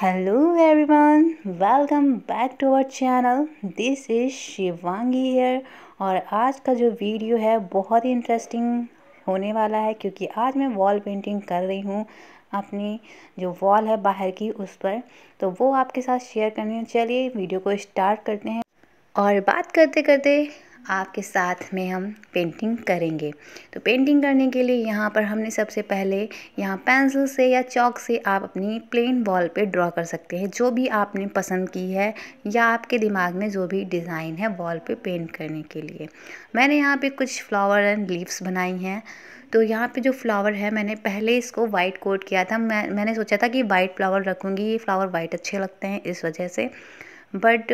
hello everyone welcome back to our channel this is Shivangi here और आज का जो वीडियो है बहुत ही इंटरेस्टिंग होने वाला है क्योंकि आज मैं वॉल पेंटिंग कर रही हूँ अपनी जो वॉल है बाहर की उस पर तो वो आपके साथ शेयर करनी है चलिए वीडियो को स्टार्ट करते हैं और बात करते करते आपके साथ में हम पेंटिंग करेंगे तो पेंटिंग करने के लिए यहाँ पर हमने सबसे पहले यहाँ पेंसिल से या चॉक से आप अपनी प्लेन वॉल पे ड्रॉ कर सकते हैं जो भी आपने पसंद की है या आपके दिमाग में जो भी डिज़ाइन है वॉल पे पेंट करने के लिए मैंने यहाँ पे कुछ फ्लावर एंड लीव्स बनाई हैं तो यहाँ पे जो फ्लावर है मैंने पहले इसको वाइट कोट किया था मैं मैंने सोचा था कि वाइट फ्लावर रखूँगी ये फ्लावर वाइट अच्छे लगते हैं इस वजह से बट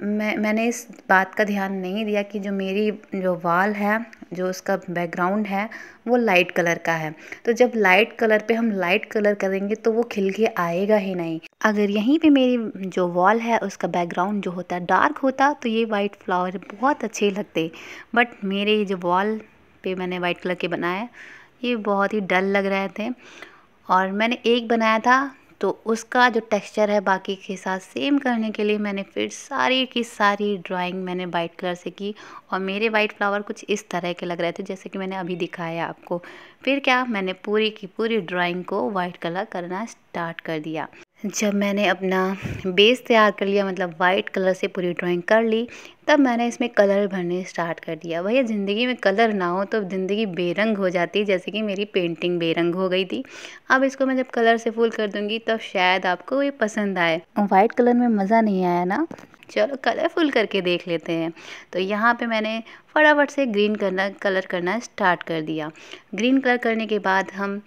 मैं मैंने इस बात का ध्यान नहीं दिया कि जो मेरी जो वॉल है जो उसका बैकग्राउंड है वो लाइट कलर का है तो जब लाइट कलर पे हम लाइट कलर करेंगे तो वो खिल के आएगा ही नहीं अगर यहीं पे मेरी जो वॉल है उसका बैकग्राउंड जो होता है डार्क होता तो ये वाइट फ्लावर बहुत अच्छे लगते बट मेरे जो वॉल पे मैंने वाइट कलर के बनाया ये बहुत ही डल लग रहे थे और मैंने एक बनाया था तो उसका जो टेक्सचर है बाकी के साथ सेम करने के लिए मैंने फिर सारी की सारी ड्राइंग मैंने वाइट कलर से की और मेरे वाइट फ्लावर कुछ इस तरह के लग रहे थे जैसे कि मैंने अभी दिखाया आपको फिर क्या मैंने पूरी की पूरी ड्राइंग को वाइट कलर करना स्टार्ट कर दिया जब मैंने अपना बेस तैयार कर लिया मतलब वाइट कलर से पूरी ड्राइंग कर ली तब मैंने इसमें कलर भरने स्टार्ट कर दिया भैया ज़िंदगी में कलर ना हो तो ज़िंदगी बेरंग हो जाती है जैसे कि मेरी पेंटिंग बेरंग हो गई थी अब इसको मैं जब कलर से फुल कर दूँगी तब शायद आपको ये पसंद आए वाइट कलर में मज़ा नहीं आया ना चलो कलर फुल करके देख लेते हैं तो यहाँ पे मैंने फटाफट से ग्रीन करना कलर करना स्टार्ट कर दिया ग्रीन कलर करने के बाद हम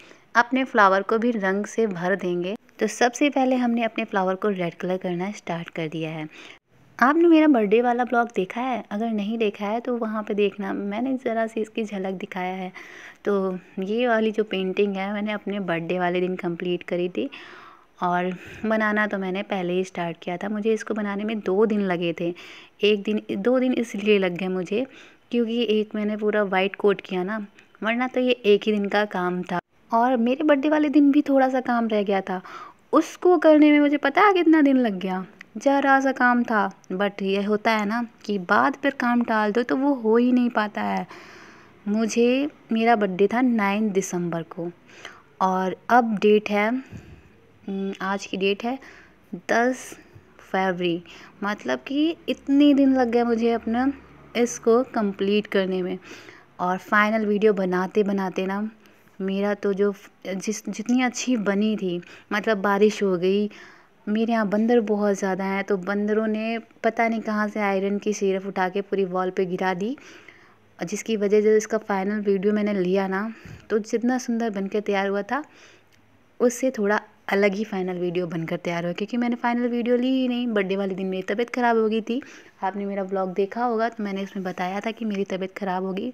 अपने फ्लावर को भी रंग से भर देंगे तो सबसे पहले हमने अपने फ्लावर को रेड कलर करना स्टार्ट कर दिया है आपने मेरा बर्थडे वाला ब्लॉग देखा है अगर नहीं देखा है तो वहाँ पे देखना मैंने ज़रा सी इसकी झलक दिखाया है तो ये वाली जो पेंटिंग है मैंने अपने बर्थडे वाले दिन कंप्लीट करी थी और बनाना तो मैंने पहले ही स्टार्ट किया था मुझे इसको बनाने में दो दिन लगे थे एक दिन दो दिन इसलिए लग गए मुझे क्योंकि एक मैंने पूरा वाइट कोट किया ना वरना तो ये एक ही दिन का काम था और मेरे बर्थडे वाले दिन भी थोड़ा सा काम रह गया था उसको करने में मुझे पता है कितना दिन लग गया ज़रा सा काम था बट ये होता है ना कि बाद पर काम टाल दो तो वो हो ही नहीं पाता है मुझे मेरा बर्थडे था नाइन दिसंबर को और अब डेट है हम्म, आज की डेट है दस फरवरी मतलब कि इतने दिन लग गए मुझे अपना इसको कंप्लीट करने में और फाइनल वीडियो बनाते बनाते ना मेरा तो जो जिस जितनी अच्छी बनी थी मतलब बारिश हो गई मेरे यहाँ बंदर बहुत ज़्यादा हैं तो बंदरों ने पता नहीं कहाँ से आयरन की सिरफ उठा के पूरी वॉल पे गिरा दी जिसकी वजह से इसका फाइनल वीडियो मैंने लिया ना तो जितना सुंदर बनके तैयार हुआ था उससे थोड़ा अलग ही फाइनल वीडियो बनकर तैयार हुआ क्योंकि मैंने फाइनल वीडियो ली ही नहीं बर्थडे वाले दिन मेरी तबीयत ख़राब हो गई थी आपने मेरा ब्लॉग देखा होगा तो मैंने उसमें बताया था कि मेरी तबीयत ख़राब होगी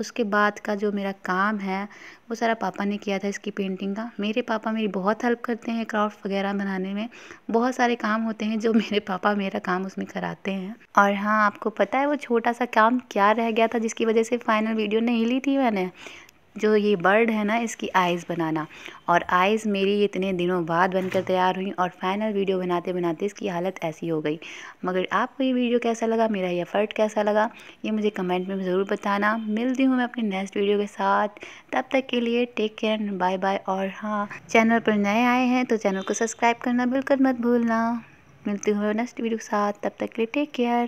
उसके बाद का जो मेरा काम है वो सारा पापा ने किया था इसकी पेंटिंग का मेरे पापा मेरी बहुत हेल्प करते हैं क्राफ्ट वगैरह बनाने में बहुत सारे काम होते हैं जो मेरे पापा मेरा काम उसमें कराते हैं और हाँ आपको पता है वो छोटा सा काम क्या रह गया था जिसकी वजह से फाइनल वीडियो नहीं ली थी मैंने जो ये बर्ड है ना इसकी आइज़ बनाना और आइज़ मेरी इतने दिनों बाद बनकर तैयार हुई और फाइनल वीडियो बनाते बनाते इसकी हालत ऐसी हो गई मगर आपको ये वीडियो कैसा लगा मेरा ये एफ़र्ट कैसा लगा ये मुझे कमेंट में ज़रूर बताना मिलती हूँ मैं अपने नेक्स्ट वीडियो के साथ तब तक के लिए take care and bye bye और हाँ चैनल पर नए आए हैं तो चैनल को सब्सक्राइब करना बिल्कुल मत भूलना मिलती हूँ नेक्स्ट वीडियो के साथ तब तक के लिए टेक केयर